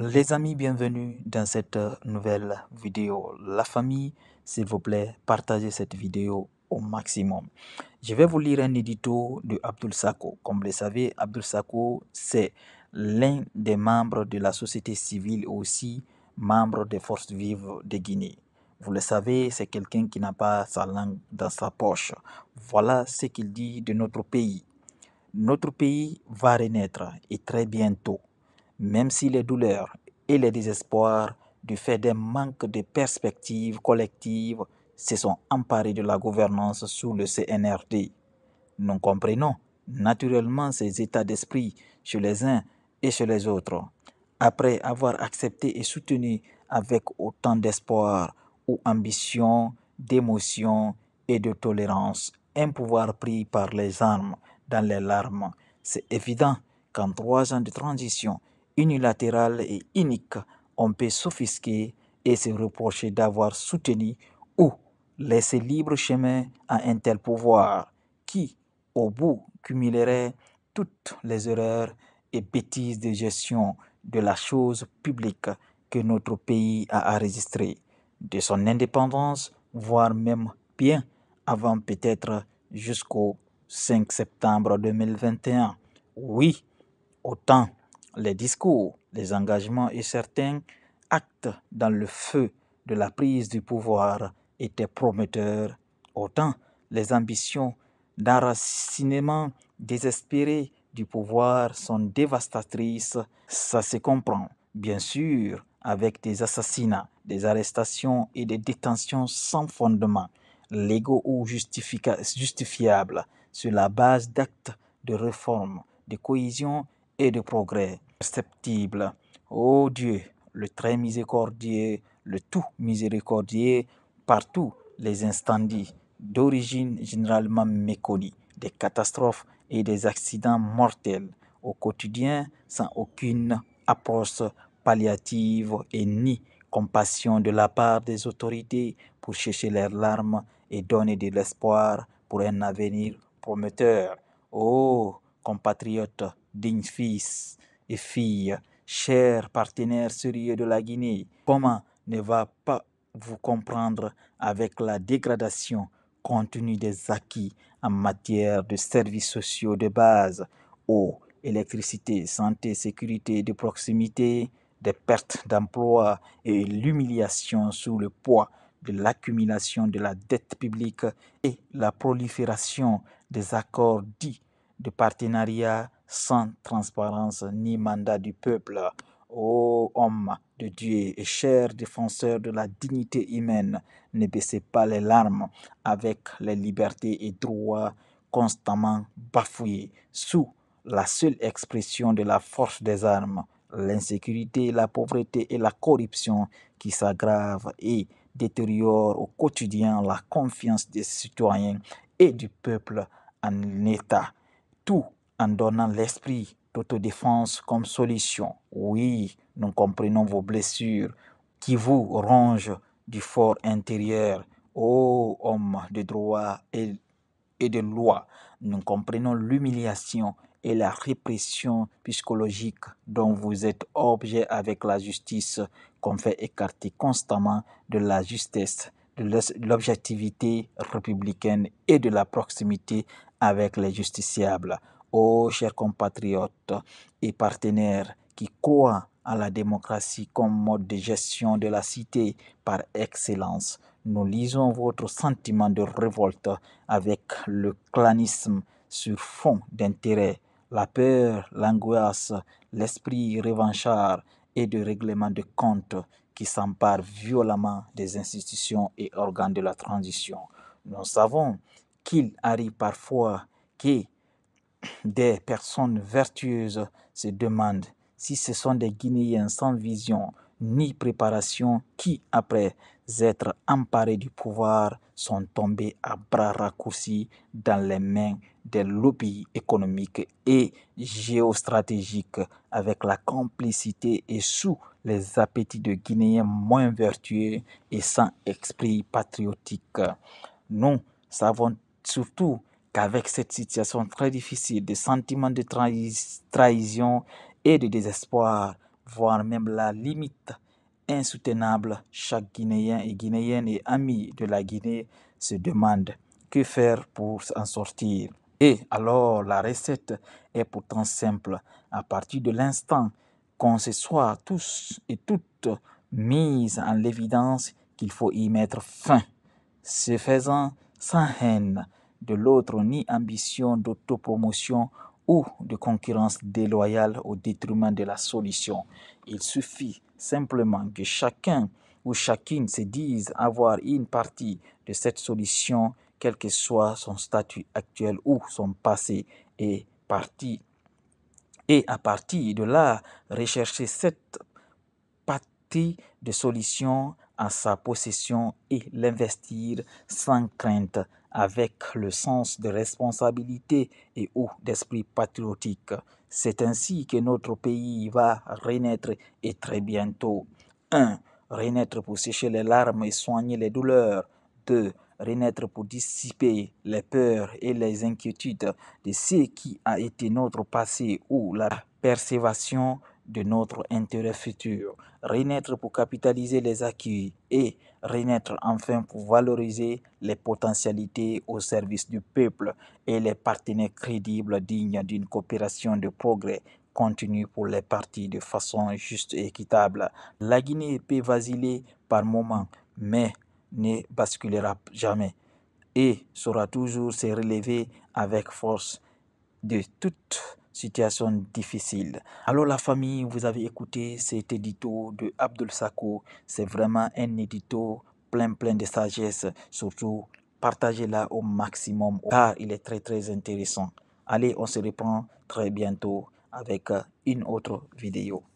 Les amis, bienvenue dans cette euh, nouvelle vidéo. La famille, s'il vous plaît, partagez cette vidéo au maximum. Je vais vous lire un édito de Abdul Sako. Comme vous le savez, Abdul Sako, c'est l'un des membres de la société civile aussi membre des forces vives de Guinée. Vous le savez, c'est quelqu'un qui n'a pas sa langue dans sa poche. Voilà ce qu'il dit de notre pays. Notre pays va renaître et très bientôt même si les douleurs et les désespoirs du fait des manques de perspectives collectives se sont emparés de la gouvernance sous le CNRD. Nous comprenons naturellement ces états d'esprit chez les uns et chez les autres. Après avoir accepté et soutenu avec autant d'espoir ou ambition, d'émotion et de tolérance un pouvoir pris par les armes dans les larmes, c'est évident qu'en trois ans de transition, Unilatéral et unique, on peut s'offusquer et se reprocher d'avoir soutenu ou laissé libre chemin à un tel pouvoir qui, au bout, cumulerait toutes les erreurs et bêtises de gestion de la chose publique que notre pays a enregistrée de son indépendance, voire même bien avant peut-être jusqu'au 5 septembre 2021. Oui, autant les discours, les engagements et certains actes dans le feu de la prise du pouvoir étaient prometteurs. Autant les ambitions d'enracinement désespéré du pouvoir sont dévastatrices, ça se comprend. Bien sûr, avec des assassinats, des arrestations et des détentions sans fondement, légaux ou justifiables, sur la base d'actes de réforme, de cohésion et de progrès. Perceptible, Ô oh Dieu, le très miséricordieux, le tout miséricordieux, partout les instandis, d'origine généralement méconnue, des catastrophes et des accidents mortels au quotidien sans aucune approche palliative et ni compassion de la part des autorités pour chercher leurs larmes et donner de l'espoir pour un avenir prometteur. oh, compatriotes, dignes fils et filles, chers partenaires sérieux de la Guinée, comment ne va pas vous comprendre avec la dégradation contenue des acquis en matière de services sociaux de base, eau, électricité, santé, sécurité de proximité, des pertes d'emplois et l'humiliation sous le poids de l'accumulation de la dette publique et la prolifération des accords dits de partenariat sans transparence ni mandat du peuple. Ô homme de Dieu et cher défenseur de la dignité humaine, ne baissez pas les larmes avec les libertés et droits constamment bafoués sous la seule expression de la force des armes, l'insécurité, la pauvreté et la corruption qui s'aggravent et détériorent au quotidien la confiance des citoyens et du peuple en l'État. Tout en donnant l'esprit d'autodéfense comme solution. Oui, nous comprenons vos blessures qui vous rongent du fort intérieur. Ô oh, homme de droit et, et de loi, nous comprenons l'humiliation et la répression psychologique dont vous êtes objet avec la justice, qu'on fait écarter constamment de la justesse, de l'objectivité républicaine et de la proximité avec les justiciables. Ô chers compatriotes et partenaires qui croient à la démocratie comme mode de gestion de la cité par excellence, nous lisons votre sentiment de révolte avec le clanisme sur fond d'intérêt, la peur, l'angoisse, l'esprit revanchard et de règlement de compte qui s'empare violemment des institutions et organes de la transition. Nous savons qu'il arrive parfois que des personnes vertueuses se demandent si ce sont des Guinéens sans vision ni préparation qui, après être emparés du pouvoir, sont tombés à bras raccourcis dans les mains des lobbies économiques et géostratégiques avec la complicité et sous les appétits de Guinéens moins vertueux et sans esprit patriotique. Nous savons surtout qu'avec cette situation très difficile, des sentiments de trahison et de désespoir, voire même la limite insoutenable, chaque Guinéen et Guinéenne et ami de la Guinée se demande que faire pour en sortir. Et alors la recette est pourtant simple. À partir de l'instant qu'on se soit tous et toutes mis en évidence qu'il faut y mettre fin. se faisant, sans haine, de l'autre ni ambition d'autopromotion ou de concurrence déloyale au détriment de la solution. Il suffit simplement que chacun ou chacune se dise avoir une partie de cette solution, quel que soit son statut actuel ou son passé, et, partie, et à partir de là rechercher cette partie de solution sa possession et l'investir sans crainte, avec le sens de responsabilité et ou d'esprit patriotique. C'est ainsi que notre pays va renaître et très bientôt. 1. Renaître pour sécher les larmes et soigner les douleurs. 2. Renaître pour dissiper les peurs et les inquiétudes de ce qui a été notre passé ou la persévation de notre intérêt futur, renaître pour capitaliser les acquis et renaître enfin pour valoriser les potentialités au service du peuple et les partenaires crédibles dignes d'une coopération de progrès continue pour les parties de façon juste et équitable. La Guinée peut vaciller par moments, mais ne basculera jamais et saura toujours se relever avec force de toute situation difficile. Alors la famille, vous avez écouté cet édito de Abdul Sako. C'est vraiment un édito plein plein de sagesse. Surtout, partagez-la au maximum car il est très très intéressant. Allez, on se reprend très bientôt avec une autre vidéo.